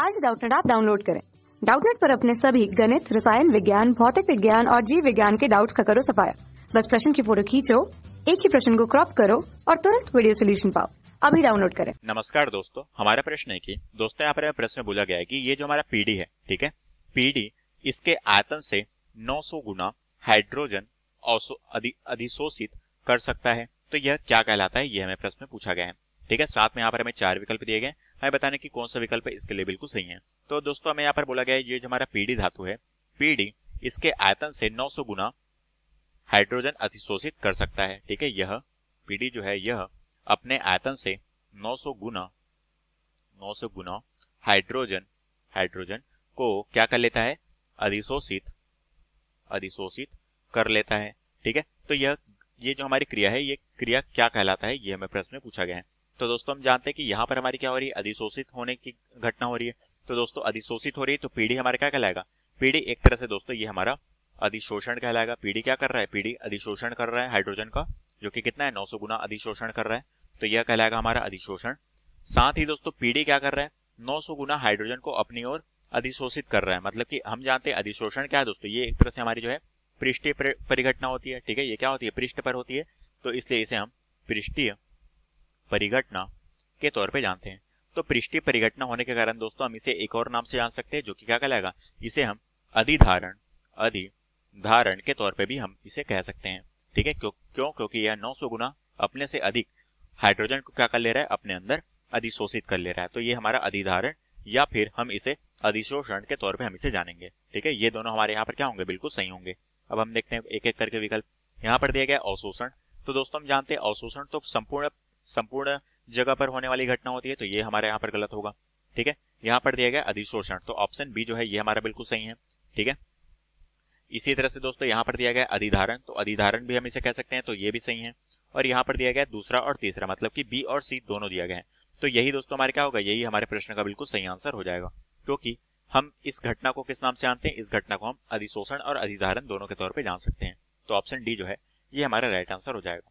आज डाउटनेट आप डाउनलोड करें डाउटनेट पर अपने सभी गणित रसायन विज्ञान भौतिक विज्ञान और जीव विज्ञान के डाउट्स का करो सफाया बस प्रश्न की फोटो खींचो एक ही प्रश्न को क्रॉप करो और तुरंत वीडियो सोल्यूशन पाओ अभी डाउनलोड करें नमस्कार दोस्तों हमारा प्रश्न है की दोस्तों यहाँ पर प्रश्न बोला गया है की ये जो हमारा पीडी है ठीक है पीडी इसके आयतन से 900 गुना हाइड्रोजन अधिशोषित कर सकता है तो यह क्या कहलाता है ये हमें प्रश्न में पूछा गया है ठीक है साथ में यहाँ पर हमें चार विकल्प दिए गए हमें बताने की कौन सा विकल्प इसके लिए बिल्कुल सही है तो दोस्तों हमें यहाँ पर बोला गया है ये जो हमारा पीडी धातु है पीडी इसके आयतन से 900 गुना हाइड्रोजन अधिशोषित कर सकता है ठीक है यह पीडी जो है यह अपने आयतन से 900 गुना 900 गुना हाइड्रोजन हाइड्रोजन को क्या कर लेता है अधिशोषित अधिशोषित कर लेता है ठीक है तो यह ये जो हमारी क्रिया है ये क्रिया क्या कहलाता है ये हमें प्रश्न में पूछा गया है तो दोस्तों हम जानते हैं कि यहाँ पर हमारी क्या हो रही है अधिशोषित होने की घटना हो रही है तो दोस्तों अधिशोषित हो रही है तो पीढ़ी हमारे क्या कहलाएगा पीढ़ी एक तरह से दोस्तों ये हमारा अधिशोषण कहलाएगा पीढ़ी क्या कर रहा है पीढ़ी अधिशोषण कर रहा है हाइड्रोजन का जो कि कितना है नौ गुना अधिशोषण कर रहा है तो यह कहलाएगा हमारा अधिशोषण साथ ही दोस्तों पीढ़ी क्या कर रहा है नौ गुना हाइड्रोजन को अपनी ओर अधिशोषित कर रहा है मतलब कि हम जानते हैं अधिशोषण क्या है दोस्तों ये एक तरह से हमारी जो है पृष्ठीय परिघटना होती है ठीक है ये क्या होती है पृष्ठ पर होती है तो इसलिए इसे हम पृष्ठीय परिघटना के तौर पे जानते हैं तो पृष्ठीय परिघटना होने के कारण दोस्तों हम इसे एक और नाम से जान सकते हैं जो कि क्या कहलाएगा इसे हम अधिधारण अधिधारण के तौर पे भी हम इसे कह सकते हैं ठीक है क्यों क्यों क्योंकि यह 900 गुना अपने से अधिक हाइड्रोजन को क्या कर ले रहा है अपने अंदर अधिशोषित कर ले रहा है तो ये हमारा अधिधारण या फिर हम इसे अधिशोषण के तौर पे हम इसे जानेंगे ठीक है ये दोनों हमारे यहाँ पर क्या होंगे बिल्कुल सही होंगे अब हम देखते हैं एक एक करके विकल्प यहाँ पर दिया गया अवशोषण तो दोस्तों हम जानते हैं अवशोषण तो संपूर्ण संपूर्ण जगह पर होने वाली घटना होती है तो ये हमारे यहाँ पर गलत होगा ठीक है यहाँ पर दिया गया अधिशोषण तो ऑप्शन बी जो है ये हमारा बिल्कुल सही है ठीक है इसी तरह से दोस्तों यहाँ पर दिया गया अधिधारण तो अधिधारण भी हम इसे कह सकते हैं तो ये भी सही है और यहाँ पर दिया गया दूसरा और तीसरा मतलब कि बी और सी दोनों दिया गया है तो यही दोस्तों हमारे क्या होगा यही हमारे प्रश्न का बिल्कुल सही आंसर हो जाएगा क्योंकि हम इस घटना को किस नाम से जानते हैं इस घटना को हम अधिशोषण और अधिधारण दोनों के तौर पर जान सकते हैं तो ऑप्शन डी जो है ये हमारा राइट आंसर हो जाएगा